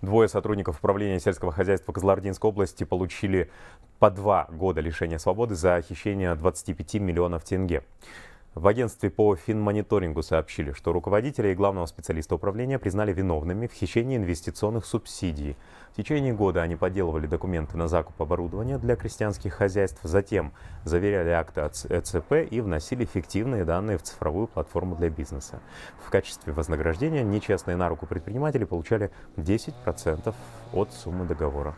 Двое сотрудников управления сельского хозяйства Козлординской области получили по два года лишения свободы за хищение 25 миллионов тенге. В агентстве по финмониторингу сообщили, что руководителя и главного специалиста управления признали виновными в хищении инвестиционных субсидий. В течение года они подделывали документы на закуп оборудования для крестьянских хозяйств, затем заверяли акты от ЭЦП и вносили фиктивные данные в цифровую платформу для бизнеса. В качестве вознаграждения нечестные на руку предприниматели получали 10% от суммы договора.